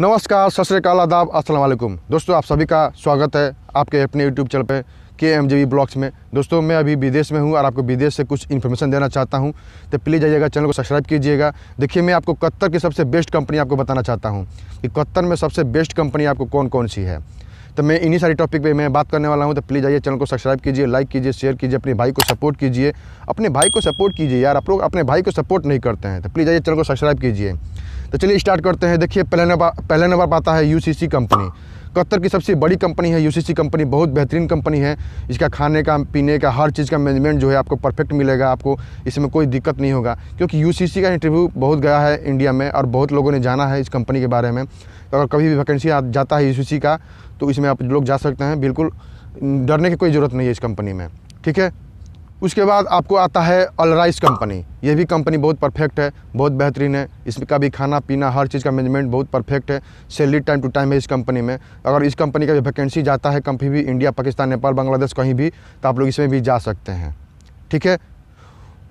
नमस्कार सत श्रीकाल आदाब असलम दोस्तों आप सभी का स्वागत है आपके अपने यूट्यूब चैनल पे के एम जी ब्लॉग्स में दोस्तों मैं अभी विदेश में हूँ और आपको विदेश से कुछ इन्फॉर्मेशन देना चाहता हूँ तो प्लीज़ आइएगा चैनल को सब्सक्राइब कीजिएगा देखिए मैं आपको कत्तर की सबसे बेस्ट कंपनी आपको बताना चाहता हूँ कि कत्तर में सबसे बेस्ट कंपनी आपको कौन कौन सी है तो मैं इन्हीं सारी टॉपिक पे मैं बात करने वाला हूँ तो प्लीज़ आइए चैनल को सब्सक्राइब कीजिए लाइक कीजिए शेयर कीजिए अपने भाई को सपोर्ट कीजिए अपने भाई को सपोर्ट कीजिए यार आप लोग अपने भाई को सपोर्ट नहीं करते हैं तो प्लीज़ आइए चैनल को सब्सक्राइब कीजिए तो चलिए स्टार्ट करते हैं देखिए पहले नंबर पहले नंबर पाता है यूसीसी कंपनी कतर की सबसे बड़ी कंपनी है यूसीसी कंपनी बहुत बेहतरीन कंपनी है इसका खाने का पीने का हर चीज़ का मैनेजमेंट जो है आपको परफेक्ट मिलेगा आपको इसमें कोई दिक्कत नहीं होगा क्योंकि यूसीसी का इंटरव्यू बहुत गया है इंडिया में और बहुत लोगों ने जाना है इस कंपनी के बारे में तो अगर कभी भी वैकेंसी जाता है यू का तो इसमें आप लोग जा सकते हैं बिल्कुल डरने की कोई ज़रूरत नहीं है इस कंपनी में ठीक है उसके बाद आपको आता है अलराइस कंपनी ये भी कंपनी बहुत परफेक्ट है बहुत बेहतरीन है इसका भी खाना पीना हर चीज़ का मैनेजमेंट बहुत परफेक्ट है सैलरी टाइम टू टाइम है इस कंपनी में अगर इस कंपनी का वैकेंसी जाता है कभी भी इंडिया पाकिस्तान नेपाल बांग्लादेश कहीं भी तो आप लोग इसमें भी जा सकते हैं ठीक है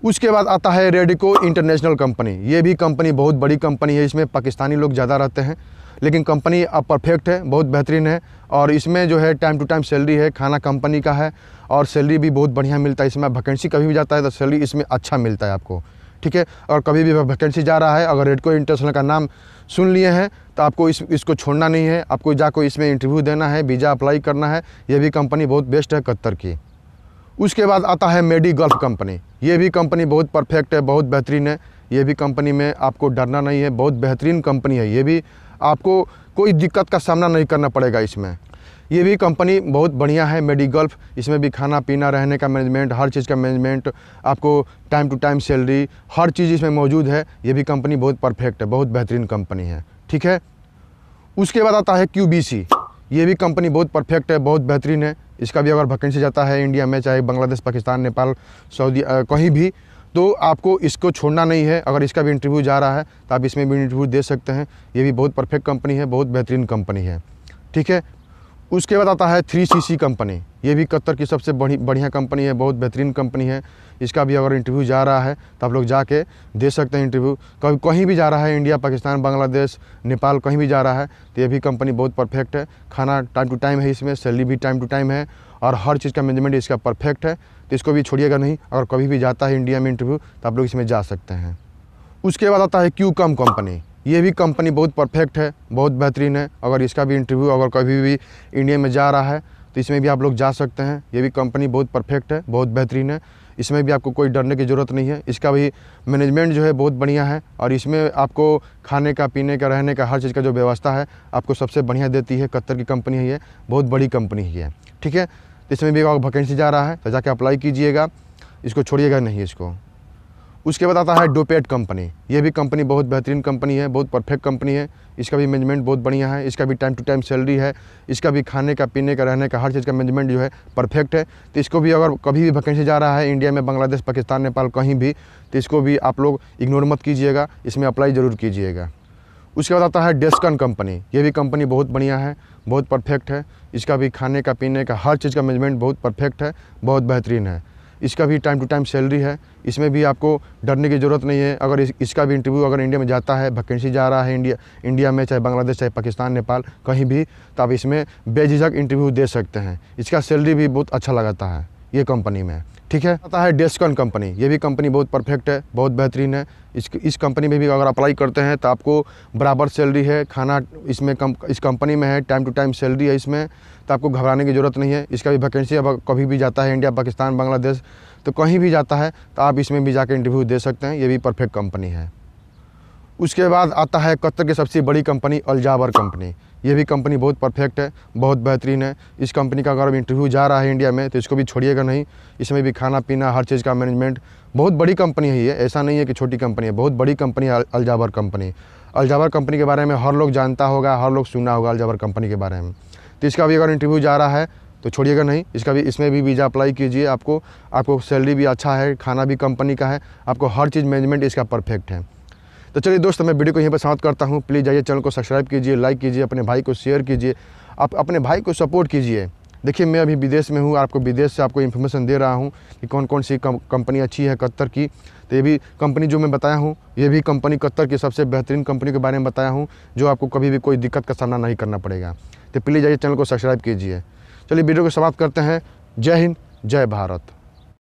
उसके बाद आता है रेडिको इंटरनेशनल कंपनी ये भी कंपनी बहुत बड़ी कंपनी है इसमें पाकिस्तानी लोग ज़्यादा रहते हैं लेकिन कंपनी अब परफेक्ट है बहुत बेहतरीन है और इसमें जो है टाइम टू टाइम सैलरी है खाना कंपनी का है और सैलरी भी बहुत बढ़िया मिलता है इसमें वैकेंसी कभी भी जाता है तो सैलरी इसमें अच्छा मिलता है आपको ठीक है और कभी भी वैकेंसी जा रहा है अगर रेडको इंटरनेशनल का नाम सुन लिए हैं तो आपको इस इसको छोड़ना नहीं है आपको जाकर इसमें इंटरव्यू देना है वीज़ा अप्लाई करना है यह भी कंपनी बहुत बेस्ट है कत्तर की उसके बाद आता है मेडी गल्फ कंपनी ये भी कंपनी बहुत परफेक्ट है बहुत बेहतरीन है ये भी कंपनी में आपको डरना नहीं है बहुत बेहतरीन कंपनी है ये भी आपको कोई दिक्कत का सामना नहीं करना पड़ेगा इसमें ये भी कंपनी बहुत बढ़िया है मेडिगल्फ इसमें भी खाना पीना रहने का मैनेजमेंट हर चीज़ का मैनेजमेंट आपको टाइम टू टाइम सैलरी हर चीज़ इसमें मौजूद है ये भी कंपनी बहुत परफेक्ट है बहुत बेहतरीन कंपनी है ठीक है उसके बाद आता है क्यू ये भी कंपनी बहुत परफेक्ट है बहुत बेहतरीन है इसका भी अगर वैकेंसी जाता है इंडिया में चाहे बांग्लादेश पाकिस्तान नेपाल सऊदी कहीं भी तो आपको इसको छोड़ना नहीं है अगर इसका भी इंटरव्यू जा रहा है तो आप इसमें भी इंटरव्यू दे सकते हैं ये भी बहुत परफेक्ट कंपनी है बहुत बेहतरीन कंपनी है ठीक है उसके बाद आता है थ्री सी सी कंपनी ये भी कत्तर की सबसे बड़ी बढ़िया कंपनी है बहुत बेहतरीन कंपनी है इसका भी अगर इंटरव्यू जा रहा है तो आप लोग जाके दे सकते हैं इंटरव्यू कभी कहीं भी जा रहा है इंडिया पाकिस्तान बांग्लादेश नेपाल कहीं भी जा रहा है तो ये भी कंपनी बहुत परफेक्ट है खाना टाइम टू टाइम है इसमें सैलरी भी टाइम टू टाइम है और हर चीज़ का मैनेजमेंट इसका परफेक्ट है तो इसको भी छोड़िएगा नहीं अगर कभी भी जाता है इंडिया में इंटरव्यू तो आप लोग इसमें जा सकते हैं उसके बाद आता है क्यू कम कंपनी ये भी कंपनी बहुत परफेक्ट है बहुत बेहतरीन है अगर इसका भी इंटरव्यू अगर कभी भी इंडिया में जा रहा है तो इसमें भी आप लोग जा सकते हैं ये भी कंपनी बहुत परफेक्ट है बहुत बेहतरीन है इसमें भी आपको कोई डरने की ज़रूरत नहीं है इसका भी मैनेजमेंट जो है बहुत बढ़िया है और इसमें आपको खाने का पीने का रहने का हर चीज़ का जो व्यवस्था है आपको सबसे बढ़िया देती है कत्तर की कंपनी है ये बहुत बड़ी कंपनी है ठीक है तो इसमें भी वैकेंसी जा रहा है तो जाके अप्लाई कीजिएगा इसको छोड़िएगा नहीं इसको उसके बाद आता है डोपेट कंपनी ये भी कंपनी बहुत बेहतरीन कंपनी है बहुत परफेक्ट कंपनी है इसका भी मैनेजमेंट बहुत बढ़िया है इसका भी टाइम टू टाइम सैलरी है इसका भी खाने का पीने का रहने का हर चीज़ का मैनेजमेंट जो है परफेक्ट है तो इसको भी अगर कभी भी वैकेंसी जा रहा है इंडिया में बांग्लादेश पाकिस्तान नेपाल कहीं भी तो इसको भी आप लोग इग्नोर मत कीजिएगा इसमें अप्लाई ज़रूर कीजिएगा उसके बाद आता है डेस्कन कंपनी ये भी कंपनी बहुत बढ़िया है बहुत परफेक्ट है इसका भी खाने का पीने का हर चीज़ का मैनेजमेंट बहुत परफेक्ट है बहुत बेहतरीन है इसका भी टाइम टू टाइम सैलरी है इसमें भी आपको डरने की ज़रूरत नहीं है अगर इस, इसका भी इंटरव्यू अगर इंडिया में जाता है वैकेंसी जा रहा है इंडिया इंडिया में चाहे बांग्लादेश चाहे पाकिस्तान नेपाल कहीं भी तो आप इसमें बेझिझक इंटरव्यू दे सकते हैं इसका सैलरी भी बहुत अच्छा लगाता है ये कंपनी में ठीक है आता है डेस्कॉन कंपनी ये भी कंपनी बहुत परफेक्ट है बहुत बेहतरीन है इस इस कंपनी में भी अगर अप्लाई करते हैं तो आपको बराबर सैलरी है खाना इसमें कम इस कंपनी में है टाइम टू टाइम सैलरी है इसमें तो आपको घबराने की ज़रूरत नहीं है इसका भी वैकेंसी अब कभी भी जाता है इंडिया पाकिस्तान बांग्लादेश तो कहीं भी जाता है तो आप इसमें भी जाकर इंटरव्यू दे सकते हैं ये भी परफेक्ट कंपनी है उसके बाद आता है कतर की सबसे बड़ी कंपनी अलजावर कंपनी ये भी कंपनी बहुत परफेक्ट है बहुत बेहतरीन है इस कंपनी का अगर इंटरव्यू जा रहा है इंडिया में तो इसको भी छोड़िएगा नहीं इसमें भी खाना पीना हर चीज़ का मैनेजमेंट बहुत बड़ी कंपनी है ये ऐसा नहीं है कि छोटी कंपनी है बहुत बड़ी कंपनी है अलजावर कंपनी अलजावर कंपनी के बारे में हर लोग जानता होगा हर लोग सुना होगा अलजावर कंपनी के बारे में तो इसका भी अगर इंटरव्यू जा रहा है तो छोड़िएगा नहीं इसका भी इसमें भी वीज़ा अप्लाई कीजिए आपको आपको सैलरी भी अच्छा है खाना भी कंपनी का है आपको हर चीज़ मैनेजमेंट इसका परफेक्ट है तो चलिए दोस्तों मैं वीडियो को यहीं पर समाप्त करता हूँ प्लीज़ जाइए चैनल को सब्सक्राइब कीजिए लाइक कीजिए अपने भाई को शेयर कीजिए आप अपने भाई को सपोर्ट कीजिए देखिए मैं अभी विदेश में हूँ आपको विदेश से आपको इन्फॉर्मेशन दे रहा हूँ कि कौन कौन सी कंपनी अच्छी है कत्तर की तो ये भी कंपनी जो मैं बताया हूँ ये भी कंपनी कत्तर की सबसे बेहतरीन कंपनी के बारे में बताया हूँ जो आपको कभी भी कोई दिक्कत का सामना नहीं करना पड़ेगा तो प्लीज़ आइए चैनल को सब्सक्राइब कीजिए चलिए वीडियो को समाप्त करते हैं जय हिंद जय भारत